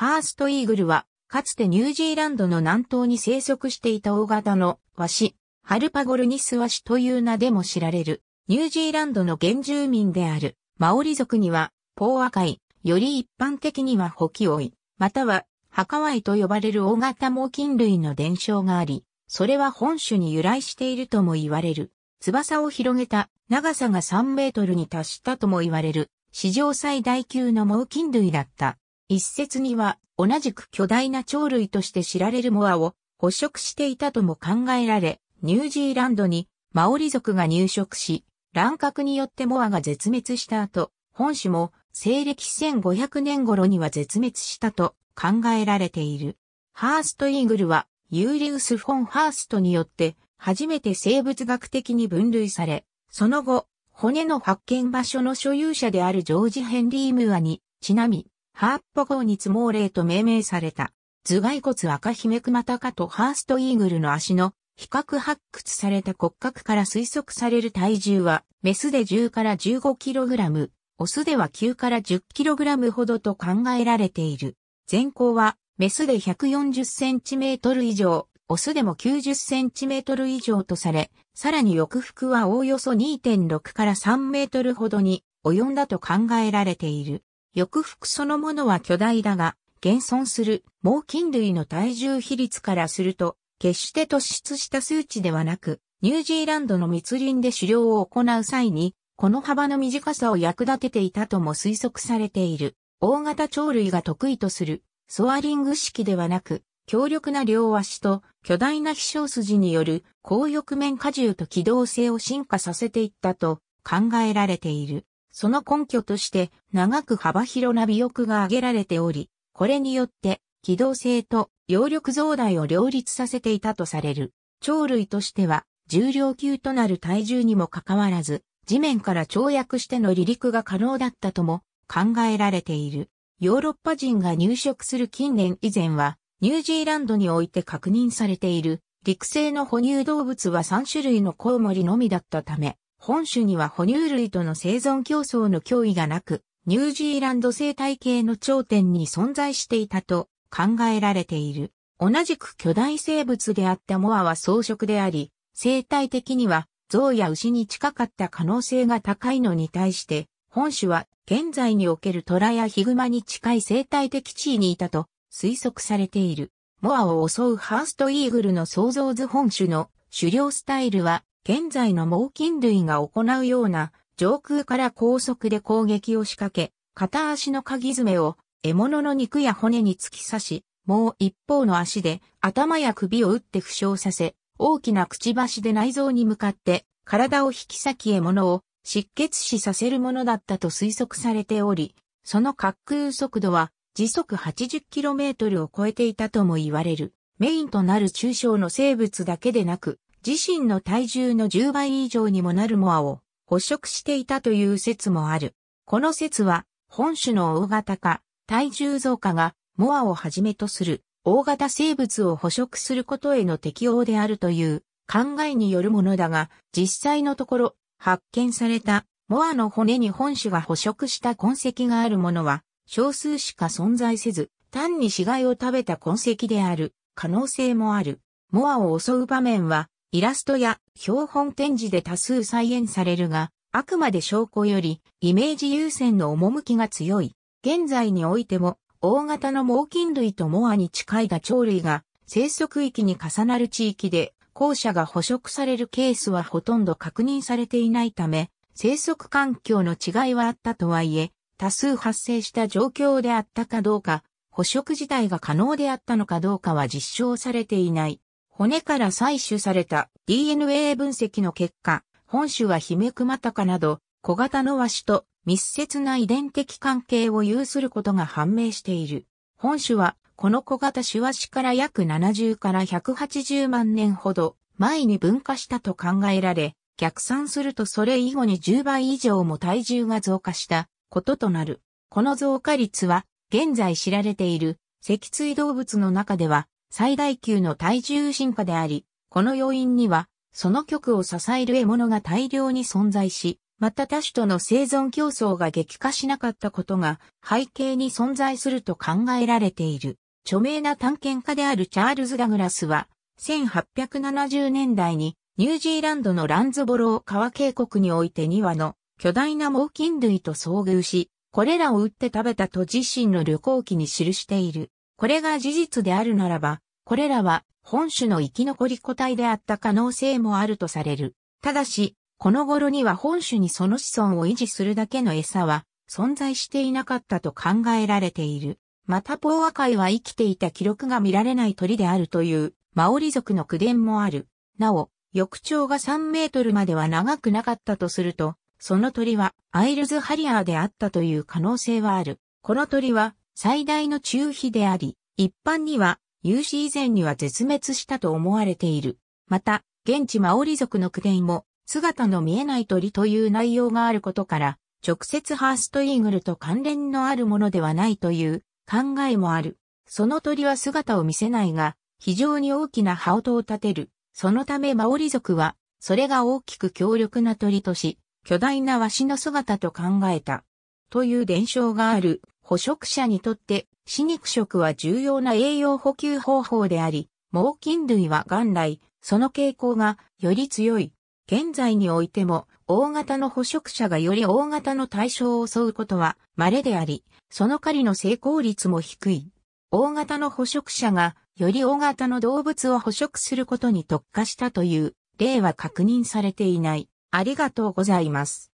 ハーストイーグルは、かつてニュージーランドの南東に生息していた大型のワシ、ハルパゴルニスワシという名でも知られる、ニュージーランドの原住民である、マオリ族には、ポーアカイ、より一般的にはホキオイ、または、ハカワイと呼ばれる大型猛禽類の伝承があり、それは本種に由来しているとも言われる。翼を広げた長さが3メートルに達したとも言われる史上最大級の猛禽類だった。一説には同じく巨大な鳥類として知られるモアを捕食していたとも考えられ、ニュージーランドにマオリ族が入植し、乱獲によってモアが絶滅した後、本種も西暦1500年頃には絶滅したと考えられている。ハーストイーグルはユーリウス・フォン・ハーストによって初めて生物学的に分類され、その後、骨の発見場所の所有者であるジョージ・ヘンリー・ムアにちなみ、ハーッポ号に毛例と命名された。頭蓋骨赤姫熊鷹とハーストイーグルの足の比較発掘された骨格から推測される体重は、メスで10から 15kg、オスでは9から 10kg ほどと考えられている。全高は、メスで 140cm 以上、オスでも 90cm 以上とされ、さらに翼腹はおおよそ2.6から3メートルほどに及んだと考えられている。翼腹そのものは巨大だが、現存する猛禽類の体重比率からすると、決して突出した数値ではなく、ニュージーランドの密林で狩猟を行う際に、この幅の短さを役立てていたとも推測されている。大型鳥類が得意とする、ソアリング式ではなく、強力な両足と巨大な飛翔筋による高翼面荷重と機動性を進化させていったと考えられている。その根拠として長く幅広な尾翼が挙げられており、これによって機動性と揚力増大を両立させていたとされる。鳥類としては重量級となる体重にもかかわらず、地面から跳躍しての離陸が可能だったとも考えられている。ヨーロッパ人が入植する近年以前は、ニュージーランドにおいて確認されている陸生の哺乳動物は3種類のコウモリのみだったため、本種には哺乳類との生存競争の脅威がなく、ニュージーランド生態系の頂点に存在していたと考えられている。同じく巨大生物であったモアは草食であり、生態的には象や牛に近かった可能性が高いのに対して、本種は現在における虎やヒグマに近い生態的地位にいたと推測されている。モアを襲うハーストイーグルの創造図本種の狩猟スタイルは現在の猛禽類が行うような上空から高速で攻撃を仕掛け、片足の鍵爪を獲物の肉や骨に突き刺し、もう一方の足で頭や首を打って負傷させ、大きなくちばしで内臓に向かって体を引き裂き獲物を失血死させるものだったと推測されており、その滑空速度は時速 80km を超えていたとも言われる。メインとなる中小の生物だけでなく、自身の体重の10倍以上にもなるモアを捕食していたという説もある。この説は、本種の大型化、体重増加がモアをはじめとする大型生物を捕食することへの適応であるという考えによるものだが、実際のところ発見されたモアの骨に本種が捕食した痕跡があるものは少数しか存在せず、単に死骸を食べた痕跡である可能性もある。モアを襲う場面はイラストや標本展示で多数再現されるが、あくまで証拠よりイメージ優先の趣が強い。現在においても、大型の猛禽類とモアに近いが、チョウ類が生息域に重なる地域で校舎が捕食されるケースはほとんど確認されていないため、生息環境の違いはあったとはいえ、多数発生した状況であったかどうか、捕食自体が可能であったのかどうかは実証されていない。骨から採取された DNA 分析の結果、本種はヒメクマタカなど小型のワシと密接な遺伝的関係を有することが判明している。本種はこの小型種ワシから約70から180万年ほど前に分化したと考えられ、逆算するとそれ以後に10倍以上も体重が増加したこととなる。この増加率は現在知られている脊椎動物の中では最大級の体重進化であり、この要因には、その極を支える獲物が大量に存在し、また他種との生存競争が激化しなかったことが背景に存在すると考えられている。著名な探検家であるチャールズ・ダグラスは、1870年代にニュージーランドのランズボロー川渓谷において2羽の巨大な猛禽類と遭遇し、これらを撃って食べたと自身の旅行記に記している。これが事実であるならば、これらは本種の生き残り個体であった可能性もあるとされる。ただし、この頃には本種にその子孫を維持するだけの餌は存在していなかったと考えられている。またポーア界は生きていた記録が見られない鳥であるというマオリ族の口伝もある。なお、翼長が3メートルまでは長くなかったとすると、その鳥はアイルズハリアーであったという可能性はある。この鳥は最大の中皮であり、一般には有史以前には絶滅したと思われている。また、現地マオリ族のク伝も、姿の見えない鳥という内容があることから、直接ハーストイーグルと関連のあるものではないという考えもある。その鳥は姿を見せないが、非常に大きな羽音を立てる。そのためマオリ族は、それが大きく強力な鳥とし、巨大なワシの姿と考えた。という伝承がある。捕食者にとって死肉食は重要な栄養補給方法であり、猛禽類は元来、その傾向がより強い。現在においても、大型の捕食者がより大型の対象を襲うことは稀であり、その狩りの成功率も低い。大型の捕食者がより大型の動物を捕食することに特化したという例は確認されていない。ありがとうございます。